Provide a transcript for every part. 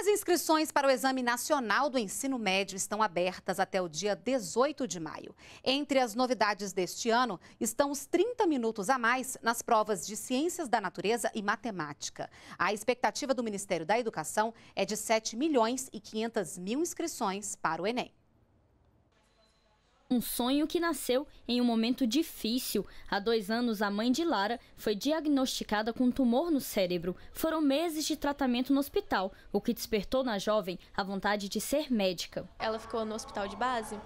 As inscrições para o Exame Nacional do Ensino Médio estão abertas até o dia 18 de maio. Entre as novidades deste ano estão os 30 minutos a mais nas provas de Ciências da Natureza e Matemática. A expectativa do Ministério da Educação é de 7 milhões e 500 mil inscrições para o Enem. Um sonho que nasceu em um momento difícil. Há dois anos, a mãe de Lara foi diagnosticada com um tumor no cérebro. Foram meses de tratamento no hospital, o que despertou na jovem a vontade de ser médica. Ela ficou no hospital de base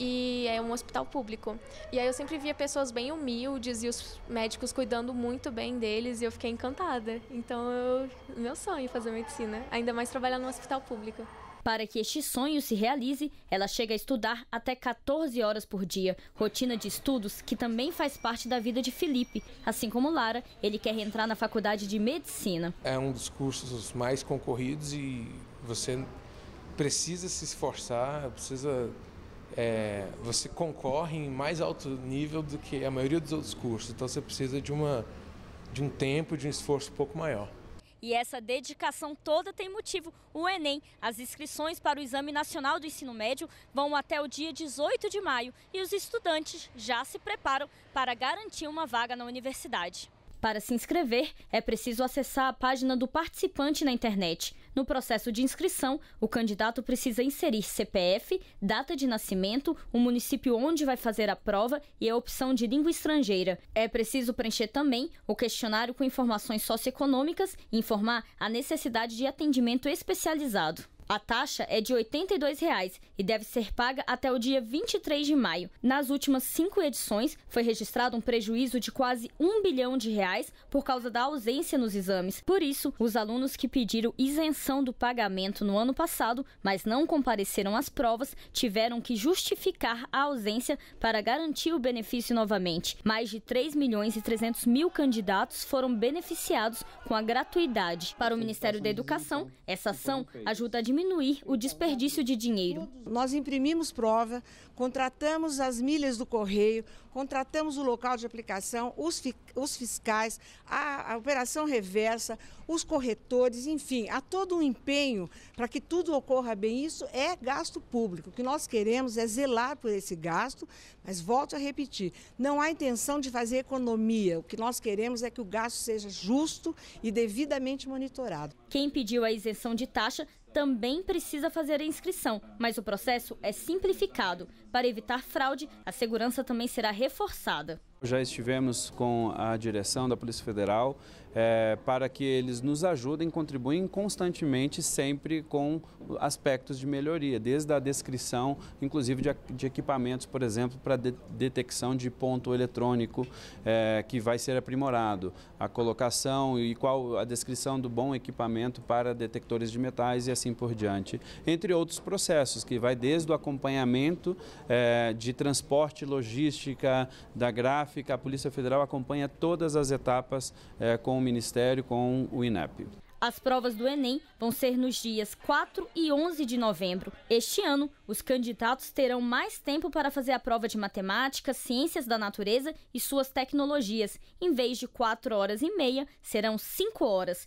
e é um hospital público. E aí eu sempre via pessoas bem humildes e os médicos cuidando muito bem deles e eu fiquei encantada. Então, eu, meu sonho é fazer medicina, ainda mais trabalhar no hospital público. Para que este sonho se realize, ela chega a estudar até 14 horas por dia, rotina de estudos que também faz parte da vida de Felipe. Assim como Lara, ele quer entrar na faculdade de medicina. É um dos cursos mais concorridos e você precisa se esforçar, precisa é, você concorre em mais alto nível do que a maioria dos outros cursos. Então você precisa de uma de um tempo, de um esforço um pouco maior. E essa dedicação toda tem motivo. O Enem, as inscrições para o Exame Nacional do Ensino Médio vão até o dia 18 de maio e os estudantes já se preparam para garantir uma vaga na universidade. Para se inscrever, é preciso acessar a página do participante na internet. No processo de inscrição, o candidato precisa inserir CPF, data de nascimento, o município onde vai fazer a prova e a opção de língua estrangeira. É preciso preencher também o questionário com informações socioeconômicas e informar a necessidade de atendimento especializado. A taxa é de R$ 82,00 e deve ser paga até o dia 23 de maio. Nas últimas cinco edições, foi registrado um prejuízo de quase um bilhão de reais por causa da ausência nos exames. Por isso, os alunos que pediram isenção do pagamento no ano passado, mas não compareceram às provas, tiveram que justificar a ausência para garantir o benefício novamente. Mais de 3 milhões e 300 mil candidatos foram beneficiados com a gratuidade. Para o Ministério da Educação, então, essa ação ajuda a diminuir diminuir o desperdício de dinheiro. Nós imprimimos prova, contratamos as milhas do correio, contratamos o local de aplicação, os, os fiscais, a, a operação reversa, os corretores, enfim, há todo um empenho para que tudo ocorra bem. Isso é gasto público. O que nós queremos é zelar por esse gasto, mas volto a repetir, não há intenção de fazer economia. O que nós queremos é que o gasto seja justo e devidamente monitorado. Quem pediu a isenção de taxa também precisa fazer a inscrição, mas o processo é simplificado. Para evitar fraude, a segurança também será reforçada. Já estivemos com a direção da Polícia Federal é, para que eles nos ajudem, contribuem constantemente, sempre com aspectos de melhoria, desde a descrição, inclusive de, de equipamentos, por exemplo, para de, detecção de ponto eletrônico é, que vai ser aprimorado, a colocação e qual a descrição do bom equipamento para detectores de metais e assim por diante, entre outros processos que vai desde o acompanhamento é, de transporte, logística, da gráfica tráfico, a Polícia Federal acompanha todas as etapas é, com o Ministério, com o INEP. As provas do Enem vão ser nos dias 4 e 11 de novembro. Este ano, os candidatos terão mais tempo para fazer a prova de matemática, ciências da natureza e suas tecnologias. Em vez de 4 horas e meia, serão 5 horas.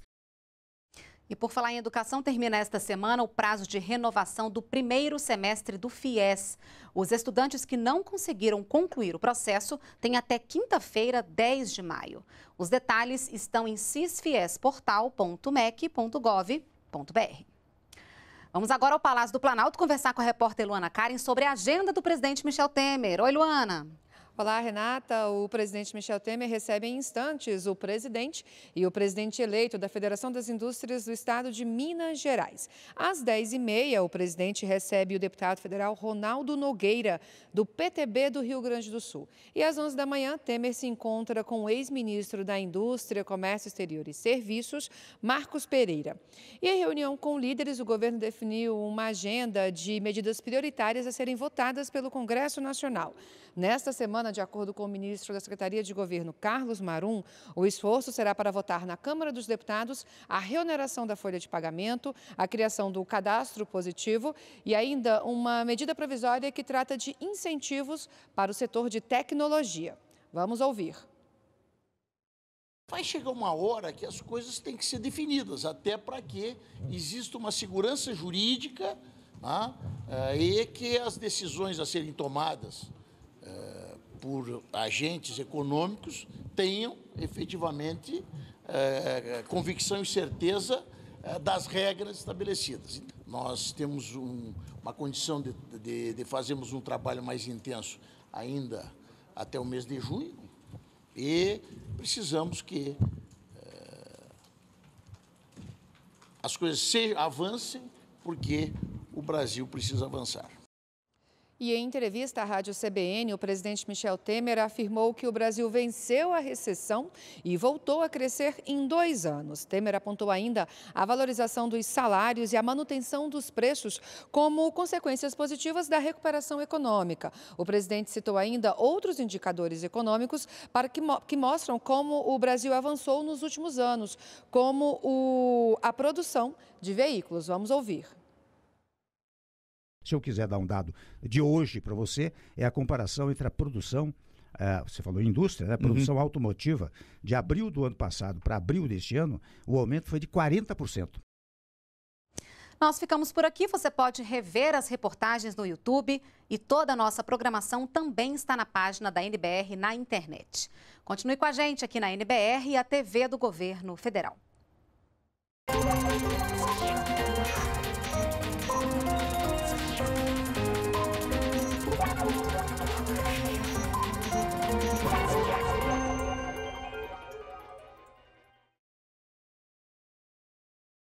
E por falar em educação, termina esta semana o prazo de renovação do primeiro semestre do FIES. Os estudantes que não conseguiram concluir o processo têm até quinta-feira, 10 de maio. Os detalhes estão em cisfiesportal.mec.gov.br. Vamos agora ao Palácio do Planalto conversar com a repórter Luana Karen sobre a agenda do presidente Michel Temer. Oi, Luana. Olá, Renata. O presidente Michel Temer recebe em instantes o presidente e o presidente eleito da Federação das Indústrias do Estado de Minas Gerais. Às 10h30, o presidente recebe o deputado federal Ronaldo Nogueira, do PTB do Rio Grande do Sul. E às 11 da manhã, Temer se encontra com o ex-ministro da Indústria, Comércio Exterior e Serviços, Marcos Pereira. E em reunião com líderes, o governo definiu uma agenda de medidas prioritárias a serem votadas pelo Congresso Nacional. Nesta semana, semana, de acordo com o ministro da Secretaria de Governo, Carlos Marum, o esforço será para votar na Câmara dos Deputados a reoneração da folha de pagamento, a criação do cadastro positivo e ainda uma medida provisória que trata de incentivos para o setor de tecnologia. Vamos ouvir. Vai chegar uma hora que as coisas têm que ser definidas, até para que exista uma segurança jurídica né, eh, e que as decisões a serem tomadas eh, por agentes econômicos tenham efetivamente é, convicção e certeza é, das regras estabelecidas. Nós temos um, uma condição de, de, de fazermos um trabalho mais intenso ainda até o mês de junho e precisamos que é, as coisas se, avancem porque o Brasil precisa avançar. E em entrevista à Rádio CBN, o presidente Michel Temer afirmou que o Brasil venceu a recessão e voltou a crescer em dois anos. Temer apontou ainda a valorização dos salários e a manutenção dos preços como consequências positivas da recuperação econômica. O presidente citou ainda outros indicadores econômicos para que, mo que mostram como o Brasil avançou nos últimos anos, como o, a produção de veículos. Vamos ouvir. Se eu quiser dar um dado de hoje para você, é a comparação entre a produção eh, você falou indústria, né? Uhum. produção uhum. automotiva, de abril do ano passado para abril deste ano, o aumento foi de 40%. Nós ficamos por aqui. Você pode rever as reportagens no YouTube e toda a nossa programação também está na página da NBR na internet. Continue com a gente aqui na NBR e a TV do Governo Federal. Música